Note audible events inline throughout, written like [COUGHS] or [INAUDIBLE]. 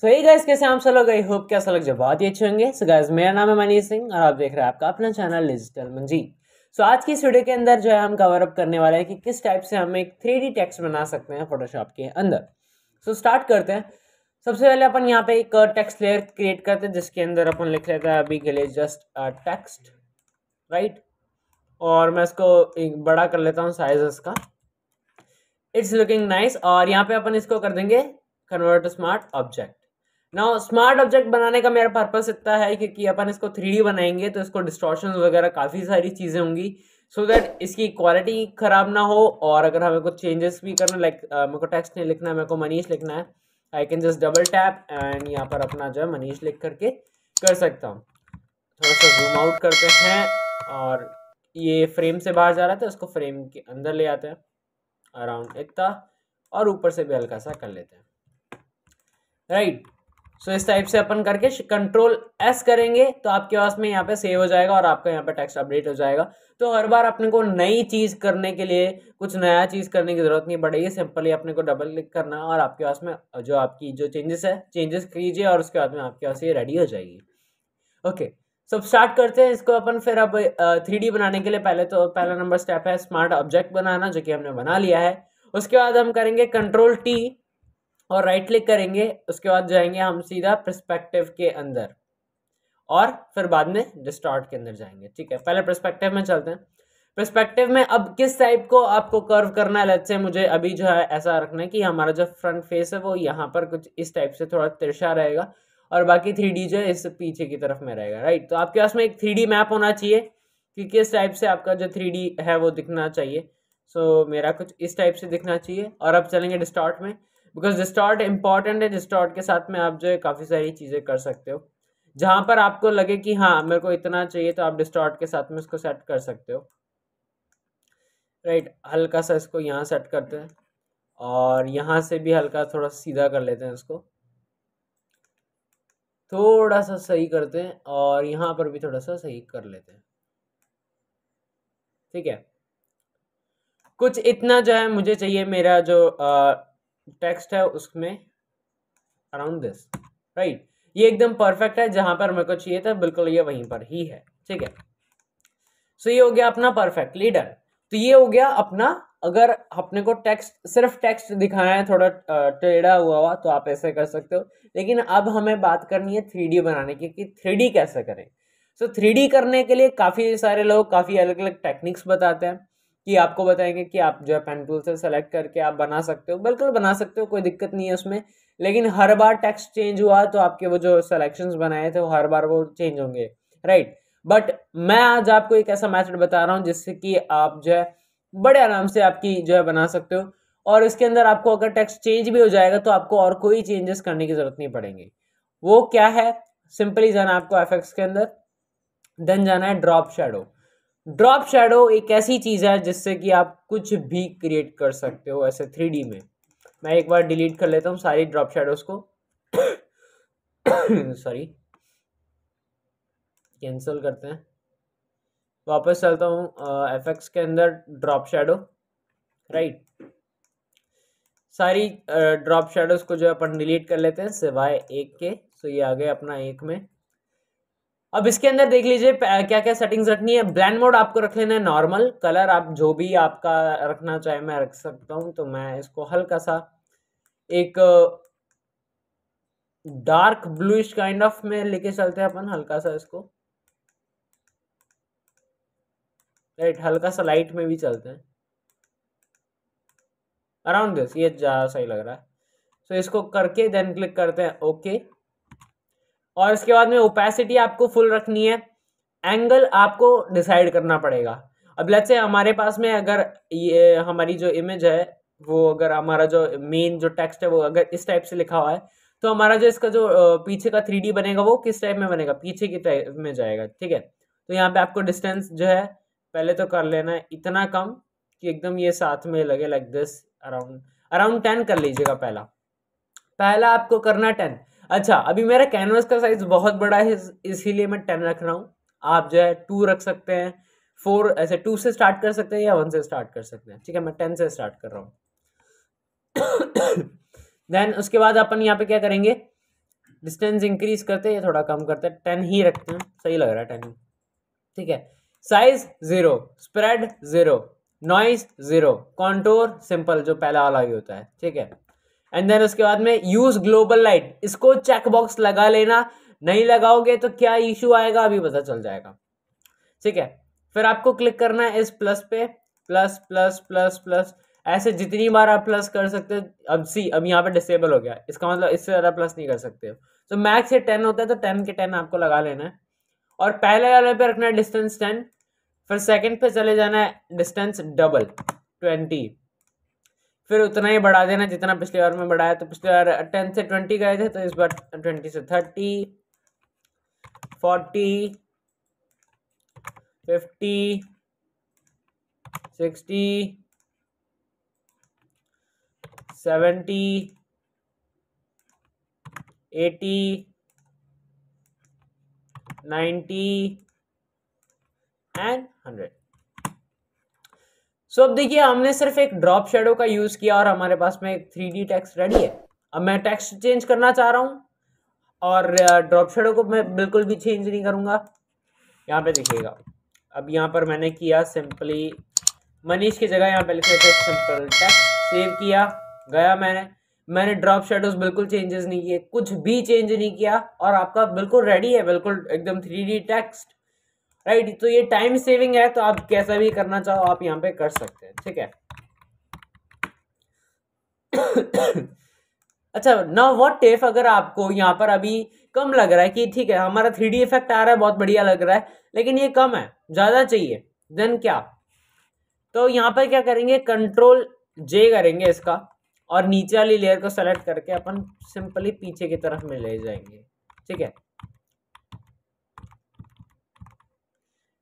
सो ये गाइस कैसे हम सब लोग आई होप सब लोग जब बहुत ही अच्छे होंगे सो गाइस मेरा नाम है मनीष सिंह और आप देख रहे हैं आपका अपना चैनल डिजिटल मंजी सो आज की इस वीडियो के अंदर जो है हम कवर अप करने वाले हैं कि किस टाइप से हम एक थ्री टेक्स्ट बना सकते हैं फोटोशॉप के अंदर सो so, स्टार्ट करते हैं सबसे पहले अपन यहाँ पे एक टेक्स्ट लेयर क्रिएट करते हैं जिसके अंदर अपन लिख लेते हैं अभी के लिए जस्ट टेक्स्ट राइट और मैं इसको एक बड़ा कर लेता हूँ साइज इसका इट्स लुकिंग नाइस और यहाँ पे अपन इसको कर देंगे कन्वर्ट स्मार्ट ऑब्जेक्ट ना स्मार्ट ऑब्जेक्ट बनाने का मेरा पर्पस इतना है क्योंकि अपन इसको थ्री बनाएंगे तो इसको डिस्ट्रॉशन वगैरह काफ़ी सारी चीज़ें होंगी सो so दैट इसकी क्वालिटी ख़राब ना हो और अगर हमें कुछ चेंजेस भी करना लाइक मेरे को टेक्स्ट नहीं लिखना है मेरे को मनीष लिखना है I can just double tap and यहाँ पर अपना जो है मनीष लिख करके कर सकता हूँ थोड़ा सा जूम आउट करते हैं और ये फ्रेम से बाहर जा रहा था इसको फ्रेम के अंदर ले आते हैं अराउंड इतना और ऊपर से भी हल्का सा कर लेते हैं राइट right. सो so, इस टाइप से अपन करके कंट्रोल एस करेंगे तो आपके पास में यहाँ पे सेव हो जाएगा और आपका यहाँ पे टेक्स्ट अपडेट हो जाएगा तो हर बार अपने को नई चीज़ करने के लिए कुछ नया चीज़ करने की ज़रूरत नहीं पड़ेगी सिंपली अपने को डबल क्लिक करना और आपके पास में जो आपकी जो चेंजेस है चेंजेस कीजिए और उसके बाद में आपके पास ये रेडी हो जाएगी ओके सब स्टार्ट करते हैं इसको अपन फिर अब थ्री बनाने के लिए पहले तो पहला नंबर स्टेप है स्मार्ट ऑब्जेक्ट बनाना जो कि हमने बना लिया है उसके बाद हम करेंगे कंट्रोल टी और राइट क्लिक करेंगे उसके बाद जाएंगे हम सीधा प्रस्पेक्टिव के अंदर और फिर बाद में डिस्टॉर्ट के अंदर जाएंगे ठीक है पहले प्रस्पेक्टिव में चलते हैं प्रस्पेक्टिव में अब किस टाइप को आपको कर्व करना है लेट्स से मुझे अभी जो है ऐसा रखना है कि हमारा जो फ्रंट फेस है वो यहाँ पर कुछ इस टाइप से थोड़ा तिरछा रहेगा और बाकी थ्री जो है इस पीछे की तरफ में रहेगा राइट तो आपके पास में एक थ्री मैप होना चाहिए कि किस टाइप से आपका जो थ्री है वो दिखना चाहिए सो so, मेरा कुछ इस टाइप से दिखना चाहिए और अब चलेंगे डिस्टॉर्ट में बिकॉज डिस्टॉर्ट इंपॉर्टेंट है डिस्टॉर्ट के साथ में आप जो है काफ़ी सारी चीज़ें कर सकते हो जहाँ पर आपको लगे कि हाँ मेरे को इतना चाहिए तो आप डिस्टॉर्ट के साथ में इसको सेट कर सकते हो राइट right, हल्का सा इसको यहाँ सेट करते हैं और यहाँ से भी हल्का थोड़ा सीधा कर लेते हैं इसको थोड़ा सा सही करते हैं और यहाँ पर भी थोड़ा सा सही कर लेते हैं ठीक है कुछ इतना जो है मुझे चाहिए मेरा जो आ, टेक्स्ट है उसमें अराउंड दिस राइट ये एकदम परफेक्ट है जहां पर मेरे को चाहिए था बिल्कुल ये वहीं पर ही है ठीक है सो so, ये हो गया अपना परफेक्ट लीडर तो ये हो गया अपना अगर अपने को टेक्स्ट सिर्फ टेक्स्ट दिखाया है थोड़ा टेढ़ा हुआ हुआ तो आप ऐसे कर सकते हो लेकिन अब हमें बात करनी है थ्री बनाने की कि थ्री कैसे करें सो so, थ्री करने के लिए काफ़ी सारे लोग काफ़ी अलग अलग टेक्निक्स बताते हैं कि आपको बताएंगे कि आप जो है पेन टूल से सेलेक्ट करके आप बना सकते हो बिल्कुल बना सकते हो कोई दिक्कत नहीं है उसमें लेकिन हर बार टेक्स्ट चेंज हुआ तो आपके वो जो सेलेक्शंस बनाए थे वो हर बार वो चेंज होंगे राइट बट मैं आज आपको एक ऐसा मैथड बता रहा हूँ जिससे कि आप जो है बड़े आराम से आपकी जो है बना सकते हो और इसके अंदर आपको अगर टेक्स्ट चेंज भी हो जाएगा तो आपको और कोई चेंजेस करने की ज़रूरत नहीं पड़ेगी वो क्या है सिंपली जाना आपको एफ के अंदर देन जाना है ड्रॉप शेडो ड्रॉप शेडो एक ऐसी चीज़ है जिससे कि आप कुछ भी क्रिएट कर सकते हो ऐसे थ्री में मैं एक बार डिलीट कर लेता हूँ सारी ड्रॉप शेडोज को सॉरी कैंसिल करते हैं वापस चलता हूँ एफ एक्स के अंदर ड्रॉप शेडो राइट सारी ड्रॉप शेडोज को जो है अपन डिलीट कर लेते हैं सिवाय एक के सो ये आ गए अपना एक में अब इसके अंदर देख लीजिए क्या क्या सेटिंग्स रखनी है ब्लैंड मोड आपको रख लेना है नॉर्मल कलर आप जो भी आपका रखना चाहे मैं रख सकता हूँ तो मैं इसको हल्का सा एक डार्क ब्लूइश काइंड ऑफ में लेके चलते हैं अपन हल्का सा इसको राइट हल्का सा लाइट में भी चलते हैं अराउंड दिस ये ज़्यादा सही लग रहा है सो so, इसको करके देन क्लिक करते हैं ओके okay. और इसके बाद में ओपेसिटी आपको फुल रखनी है एंगल आपको डिसाइड करना पड़ेगा अब लेट्स से हमारे पास में अगर ये हमारी जो इमेज है वो अगर हमारा जो मेन जो टेक्स्ट है वो अगर इस टाइप से लिखा हुआ है तो हमारा जो इसका जो पीछे का थ्री बनेगा वो किस टाइप में बनेगा पीछे की टाइप में जाएगा ठीक है तो यहाँ पे आपको डिस्टेंस जो है पहले तो कर लेना है इतना कम कि एकदम ये साथ में लगे like this around around ten कर लीजिएगा पहला पहला आपको करना टेन अच्छा अभी मेरा कैनवस का साइज बहुत बड़ा है इसीलिए मैं टेन रख रहा हूँ आप जो है टू रख सकते हैं फोर ऐसे टू से स्टार्ट कर सकते हैं या वन से स्टार्ट कर सकते हैं ठीक है मैं टेन से स्टार्ट कर रहा हूँ देन उसके बाद अपन यहाँ पे क्या करेंगे डिस्टेंस इंक्रीज करते हैं थोड़ा कम करते हैं टेन ही रखते हैं सही लग रहा है टेन ठीक है size zero spread zero noise zero contour simple जो पहला वाला भी होता है ठीक है एंड देन उसके बाद में यूज ग्लोबल लाइट इसको चेकबॉक्स लगा लेना नहीं लगाओगे तो क्या इशू आएगा अभी पता चल जाएगा ठीक है फिर आपको क्लिक करना है इस प्लस पे प्लस प्लस प्लस प्लस ऐसे जितनी बार आप प्लस कर सकते हो अब सी अब यहाँ पे डिसेबल हो गया इसका मतलब इससे ज़्यादा प्लस नहीं कर सकते हो तो मैक्स ये टेन होता है तो टेन के टेन आपको लगा लेना है और पहले वाले पे रखना है डिस्टेंस टेन फिर सेकंड पे चले जाना है डिस्टेंस डबल ट्वेंटी फिर उतना ही बढ़ा देना जितना पिछली बार में बढ़ाया तो पिछली बार टेन से ट्वेंटी गए थे तो इस बार ट्वेंटी से thirty forty fifty sixty seventy eighty ninety and hundred so अब देखिए हमने सिर्फ एक ड्रॉप शेडो का यूज़ किया और हमारे पास में एक थ्री डी टेक्स्ट रेडी है अब मैं टेक्स्ट चेंज करना चाह रहा हूँ और ड्रॉप शेडो को मैं बिल्कुल भी चेंज नहीं करूँगा यहाँ पे देखिएगा अब यहाँ पर मैंने किया सिंपली मनीष की जगह यहाँ पे लिखे थे सिंपल टेक्स्ट सेव किया गया मैंने मैंने ड्रॉप शेडोज बिल्कुल चेंजेस नहीं किए कुछ भी चेंज नहीं किया और आपका बिल्कुल रेडी है बिल्कुल एकदम थ्री डी टेक्स्ट राइट तो ये टाइम सेविंग है तो आप कैसा भी करना चाहो आप यहाँ पे कर सकते हैं ठीक है [COUGHS] अच्छा ना वॉट टेफ अगर आपको यहाँ पर अभी कम लग रहा है कि ठीक है हमारा थ्री डी इफेक्ट आ रहा है बहुत बढ़िया लग रहा है लेकिन ये कम है ज़्यादा चाहिए देन क्या तो यहाँ पर क्या करेंगे कंट्रोल जे करेंगे इसका और नीचे वाली लेयर को सेलेक्ट करके अपन सिंपली पीछे की तरफ में ले जाएंगे ठीक है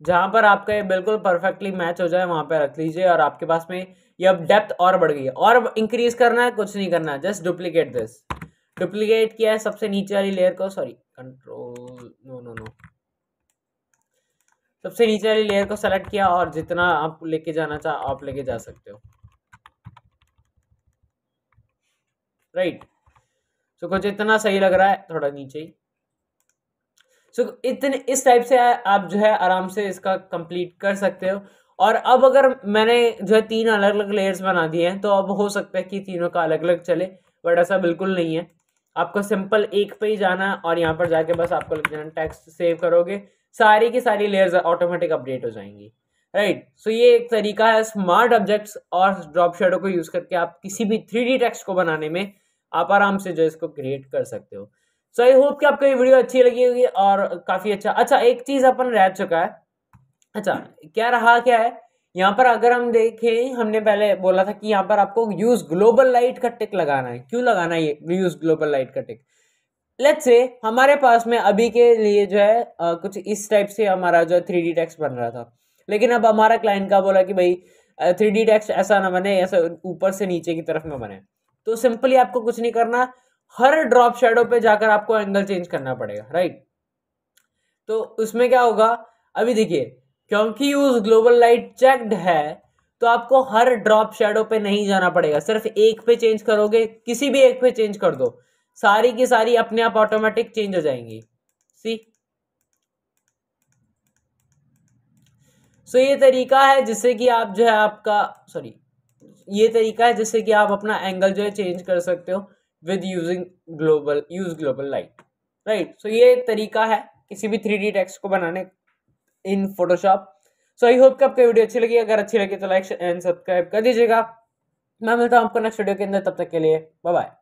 जहाँ पर आपका ये बिल्कुल परफेक्टली मैच हो जाए वहाँ पर रख लीजिए और आपके पास में ये अब डेप्थ और बढ़ गई है और इंक्रीज करना है कुछ नहीं करना है जस्ट डुप्लीकेट दिस डुप्लीकेट किया है सबसे नीचे वाली लेयर को sorry control no no no सबसे नीचे वाली लेयर को सेलेक्ट किया और जितना आप लेके जाना चाह आप लेके जा सकते हो राइट right. सो so, कुछ इतना सही लग रहा है थोड़ा नीचे ही सो so, इतने इस टाइप से आप जो है आराम से इसका कंप्लीट कर सकते हो और अब अगर मैंने जो है तीन अलग अलग लेयर्स बना दिए हैं तो अब हो सकता है कि तीनों का अलग अलग चले बट ऐसा बिल्कुल नहीं है आपको सिंपल एक पे ही जाना है और यहाँ पर जाके बस आपको लग जाना टेक्स्ट सेव करोगे सारी की सारी लेयर्स ऑटोमेटिक अपडेट हो जाएंगी राइट right. सो so, ये एक तरीका है स्मार्ट ऑब्जेक्ट्स और ड्रॉप शेडो को यूज़ करके आप किसी भी थ्री टेक्स्ट को बनाने में आप आराम से जो इसको क्रिएट कर सकते हो सो आई होप कि आपको ये वीडियो अच्छी लगी होगी और काफ़ी अच्छा अच्छा एक चीज़ अपन रह चुका है अच्छा क्या रहा क्या है यहाँ पर अगर हम देखें हमने पहले बोला था कि यहाँ पर आपको यूज़ ग्लोबल लाइट का टिक लगाना है क्यों लगाना है ये यूज़ ग्लोबल लाइट का टिक लेट से हमारे पास में अभी के लिए जो है आ, कुछ इस टाइप से हमारा जो है थ्री डी टेक्स बन रहा था लेकिन अब हमारा क्लाइंट का बोला कि भाई थ्री डी टेक्स ऐसा ना बने ऐसा ऊपर से नीचे की तरफ में बने तो सिंपली आपको कुछ नहीं करना हर ड्रॉप शेडो पे जाकर आपको एंगल चेंज करना पड़ेगा राइट तो उसमें क्या होगा अभी देखिए क्योंकि यूज ग्लोबल लाइट चेक्ड है तो आपको हर ड्रॉप शेडो पे नहीं जाना पड़ेगा सिर्फ एक पे चेंज करोगे किसी भी एक पे चेंज कर दो सारी की सारी अपने आप ऑटोमेटिक चेंज हो जाएंगी सी सो so, ये तरीका है जिससे कि आप जो है आपका सॉरी ये तरीका है जिससे कि आप अपना एंगल जो है चेंज कर सकते हो with using global use global light right so ये तरीका है किसी भी थ्री टेक्स्ट को बनाने इन फोटोशॉप सो आई होप कि आपको वीडियो अच्छी लगी अगर अच्छी लगी तो लाइक एंड सब्सक्राइब कर दीजिएगा मैं मिलता हूँ आपको नेक्स्ट वीडियो के अंदर तब तक के लिए बाय बाय